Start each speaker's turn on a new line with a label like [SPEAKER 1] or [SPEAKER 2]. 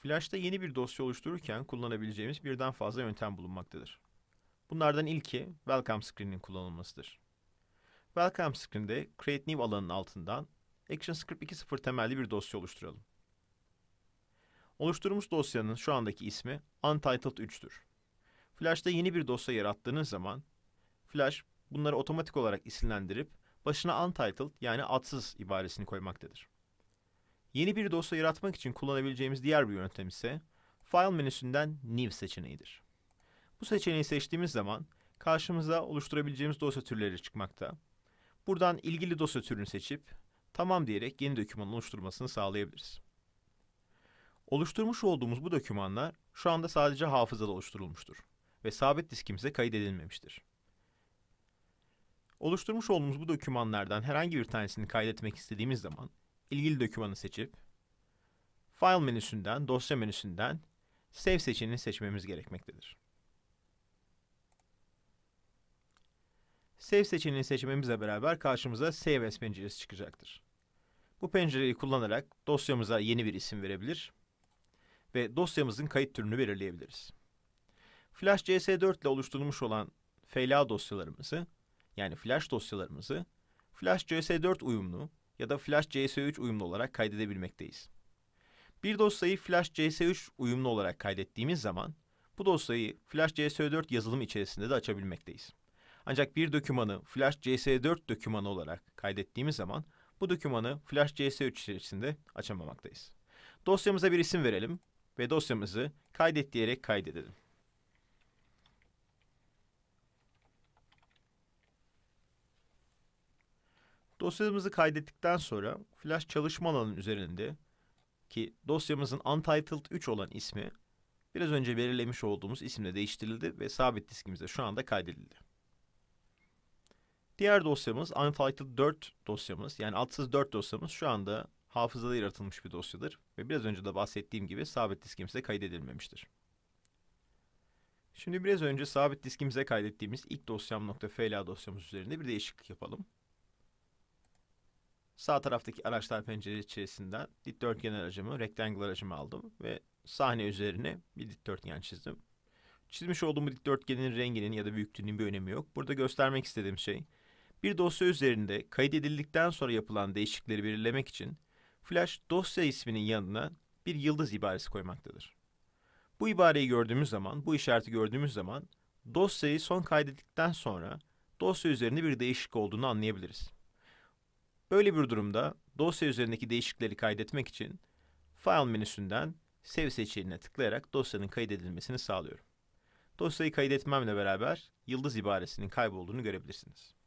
[SPEAKER 1] Flash'ta yeni bir dosya oluştururken kullanabileceğimiz birden fazla yöntem bulunmaktadır. Bunlardan ilki Welcome Screen'in kullanılmasıdır. Welcome Screen'de Create New alanının altından ActionScript 2.0 temelli bir dosya oluşturalım. Oluşturmuş dosyanın şu andaki ismi Untitled 3'tür. Flash'ta yeni bir dosya yarattığınız zaman Flash bunları otomatik olarak isimlendirip başına Untitled yani adsız ibaresini koymaktadır. Yeni bir dosya yaratmak için kullanabileceğimiz diğer bir yöntem ise File menüsünden New seçeneğidir. Bu seçeneği seçtiğimiz zaman karşımıza oluşturabileceğimiz dosya türleri çıkmakta. Buradan ilgili dosya türünü seçip tamam diyerek yeni dokümanın oluşturmasını sağlayabiliriz. Oluşturmuş olduğumuz bu dokümanlar şu anda sadece hafızada oluşturulmuştur ve sabit diskimize kaydedilmemiştir. Oluşturmuş olduğumuz bu dokümanlardan herhangi bir tanesini kaydetmek istediğimiz zaman ilgili dokümanı seçip File menüsünden, dosya menüsünden Save seçeneğini seçmemiz gerekmektedir. Save seçeneğini seçmemizle beraber karşımıza Save As penceresi çıkacaktır. Bu pencereyi kullanarak dosyamıza yeni bir isim verebilir ve dosyamızın kayıt türünü belirleyebiliriz. Flash CS4 ile oluşturulmuş olan FLA dosyalarımızı yani flash dosyalarımızı Flash CS4 uyumlu ya da Flash CS3 uyumlu olarak kaydedebilmekteyiz. Bir dosyayı Flash CS3 uyumlu olarak kaydettiğimiz zaman bu dosyayı Flash CS4 yazılım içerisinde de açabilmekteyiz. Ancak bir dokümanı Flash CS4 dokümanı olarak kaydettiğimiz zaman bu dokümanı Flash CS3 içerisinde açamamaktayız. Dosyamıza bir isim verelim ve dosyamızı kaydet diyerek kaydedelim. Dosyamızı kaydettikten sonra flash çalışma alanının üzerinde ki dosyamızın Untitled 3 olan ismi biraz önce belirlemiş olduğumuz isimle değiştirildi ve sabit diskimizde şu anda kaydedildi. Diğer dosyamız Untitled 4 dosyamız yani adsız 4 dosyamız şu anda hafızada yaratılmış bir dosyadır ve biraz önce de bahsettiğim gibi sabit diskimize kaydedilmemiştir. Şimdi biraz önce sabit diskimize kaydettiğimiz ilk dosyam.fla dosyamız üzerinde bir değişiklik yapalım. Sağ taraftaki araçlar penceresi içerisinden dikdörtgen aracımı, rectangle aracımı aldım ve sahne üzerine bir dikdörtgen çizdim. Çizmiş olduğum bu dikdörtgenin renginin ya da büyüklüğünün bir önemi yok. Burada göstermek istediğim şey bir dosya üzerinde kaydedildikten sonra yapılan değişiklikleri belirlemek için Flash dosya isminin yanına bir yıldız ibaresi koymaktadır. Bu ibareyi gördüğümüz zaman, bu işareti gördüğümüz zaman dosyayı son kaydettikten sonra dosya üzerinde bir değişik olduğunu anlayabiliriz. Böyle bir durumda dosya üzerindeki değişikleri kaydetmek için File menüsünden Save seçeneğine tıklayarak dosyanın kaydedilmesini sağlıyorum. Dosyayı kaydetmemle beraber yıldız ibaresinin kaybolduğunu görebilirsiniz.